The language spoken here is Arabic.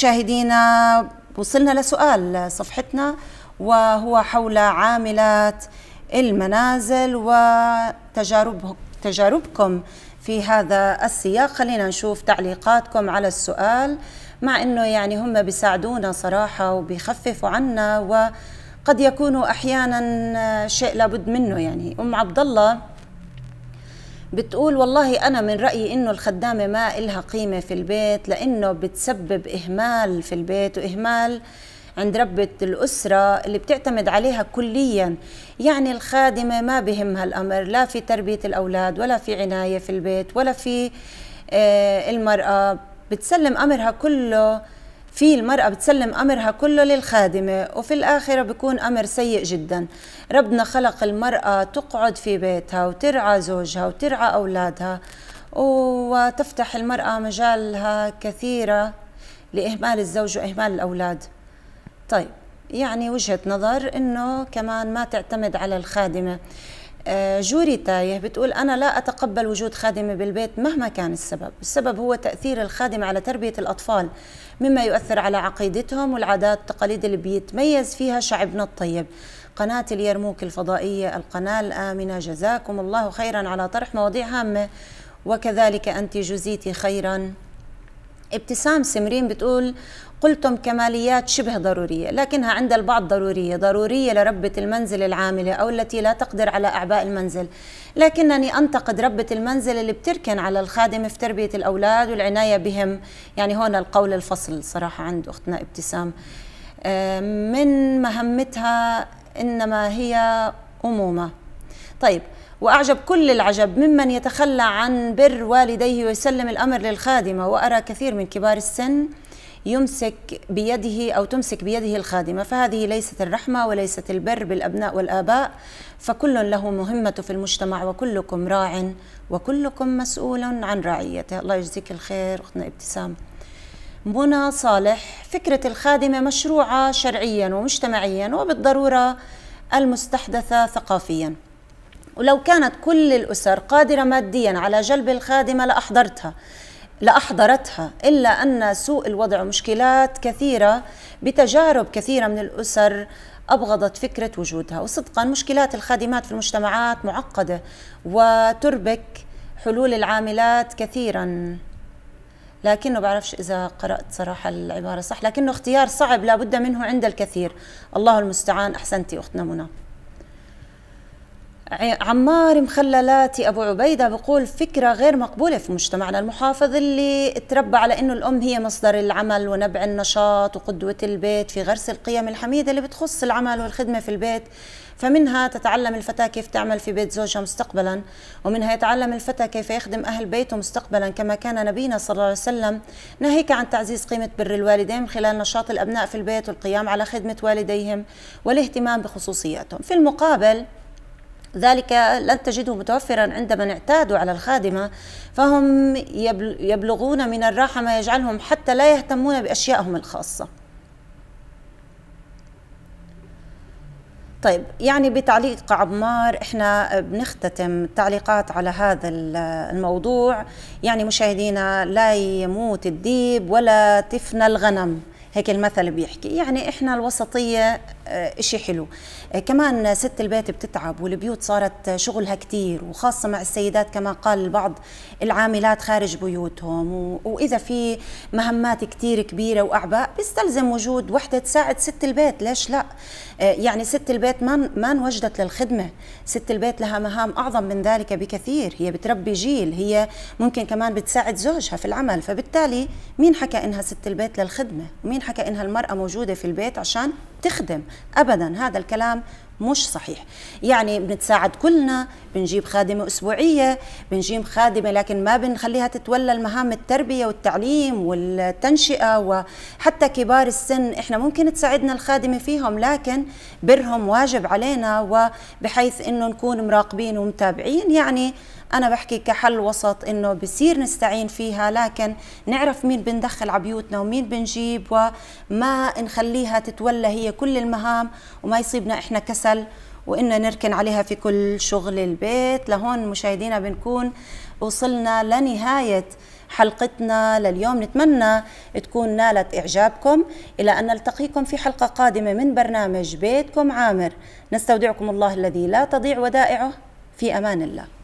مشاهدينا وصلنا لسؤال صفحتنا وهو حول عاملات المنازل وتجارب تجاربكم في هذا السياق خلينا نشوف تعليقاتكم على السؤال مع انه يعني هم بيساعدونا صراحه وبيخففوا عنا وقد يكونوا احيانا شيء لابد منه يعني ام عبد الله بتقول والله أنا من رأيي إنه الخدامة ما إلها قيمة في البيت لأنه بتسبب إهمال في البيت وإهمال عند ربة الأسرة اللي بتعتمد عليها كليا يعني الخادمة ما بهمها الأمر لا في تربية الأولاد ولا في عناية في البيت ولا في آه، المرأة بتسلم أمرها كله في المرأة بتسلم أمرها كله للخادمة وفي الآخرة بيكون أمر سيء جدا ربنا خلق المرأة تقعد في بيتها وترعى زوجها وترعى أولادها وتفتح المرأة مجالها كثيرة لإهمال الزوج وإهمال الأولاد طيب يعني وجهة نظر أنه كمان ما تعتمد على الخادمة آه، تايه بتقول أنا لا أتقبل وجود خادمة بالبيت مهما كان السبب السبب هو تأثير الخادمة على تربية الأطفال مما يؤثر على عقيدتهم والعادات والتقاليد اللي بيتميز فيها شعبنا الطيب قناة اليرموك الفضائية القناة الآمنة جزاكم الله خيرا على طرح مواضيع هامة وكذلك أنت جزيتي خيرا ابتسام سمرين بتقول قلتم كماليات شبه ضرورية لكنها عند البعض ضرورية ضرورية لربة المنزل العاملة أو التي لا تقدر على أعباء المنزل لكنني أنتقد ربة المنزل اللي بتركن على الخادم في تربية الأولاد والعناية بهم يعني هون القول الفصل صراحة عند أختنا ابتسام آه، من مهمتها إنما هي أمومة طيب وأعجب كل العجب ممن يتخلى عن بر والديه ويسلم الأمر للخادمة وأرى كثير من كبار السن يمسك بيده أو تمسك بيده الخادمة فهذه ليست الرحمة وليست البر بالأبناء والآباء فكل له مهمة في المجتمع وكلكم راع وكلكم مسؤول عن رعيته الله يجزيك الخير أختنا ابتسام منى صالح فكرة الخادمة مشروعة شرعيا ومجتمعيا وبالضرورة المستحدثة ثقافيا ولو كانت كل الأسر قادرة ماديا على جلب الخادمة لأحضرتها لأحضرتها إلا أن سوء الوضع ومشكلات كثيرة بتجارب كثيرة من الأسر أبغضت فكرة وجودها وصدقا مشكلات الخادمات في المجتمعات معقدة وتربك حلول العاملات كثيرا لكنه بعرفش إذا قرأت صراحة العبارة صح لكنه اختيار صعب لابد منه عند الكثير الله المستعان أحسنتي أختنا منى عمار مخللاتي ابو عبيده بقول فكره غير مقبوله في مجتمعنا المحافظ اللي تربى على انه الام هي مصدر العمل ونبع النشاط وقدوه البيت في غرس القيم الحميده اللي بتخص العمل والخدمه في البيت فمنها تتعلم الفتاة كيف تعمل في بيت زوجها مستقبلا ومنها يتعلم الفتى كيف يخدم أهل بيته مستقبلا كما كان نبينا صلى الله عليه وسلم ناهيك عن تعزيز قيمة بر الوالدين من خلال نشاط الأبناء في البيت والقيام على خدمة والديهم والاهتمام بخصوصياتهم في المقابل ذلك لن تجده متوفرا عندما اعتادوا على الخادمة فهم يبلغون من الراحة ما يجعلهم حتى لا يهتمون بأشيائهم الخاصة طيب يعني بتعليق عمار احنا بنختتم التعليقات على هذا الموضوع يعني مشاهدينا لا يموت الديب ولا تفنى الغنم هيك المثل بيحكي يعني احنا الوسطية آه، إشي حلو آه، كمان ست البيت بتتعب والبيوت صارت شغلها كتير وخاصة مع السيدات كما قال البعض العاملات خارج بيوتهم وإذا في مهمات كتير كبيرة وأعباء بيستلزم وجود وحدة تساعد ست البيت ليش لا آه، يعني ست البيت ما ما انوجدت للخدمة ست البيت لها مهام أعظم من ذلك بكثير هي بتربي جيل هي ممكن كمان بتساعد زوجها في العمل فبالتالي مين حكى إنها ست البيت للخدمة ومين حكى إنها المرأة موجودة في البيت عشان تخدم ابدا هذا الكلام مش صحيح يعني بنتساعد كلنا بنجيب خادمة أسبوعية بنجيب خادمة لكن ما بنخليها تتولى المهام التربية والتعليم والتنشئة وحتى كبار السن إحنا ممكن تساعدنا الخادمة فيهم لكن برهم واجب علينا وبحيث إنه نكون مراقبين ومتابعين يعني انا بحكي كحل وسط انه بصير نستعين فيها لكن نعرف مين بندخل على بيوتنا ومين بنجيب وما نخليها تتولى هي كل المهام وما يصيبنا احنا كسل وإنه نركن عليها في كل شغل البيت لهون مشاهدينا بنكون وصلنا لنهاية حلقتنا لليوم نتمنى تكون نالت إعجابكم إلى أن نلتقيكم في حلقة قادمة من برنامج بيتكم عامر نستودعكم الله الذي لا تضيع ودائعه في أمان الله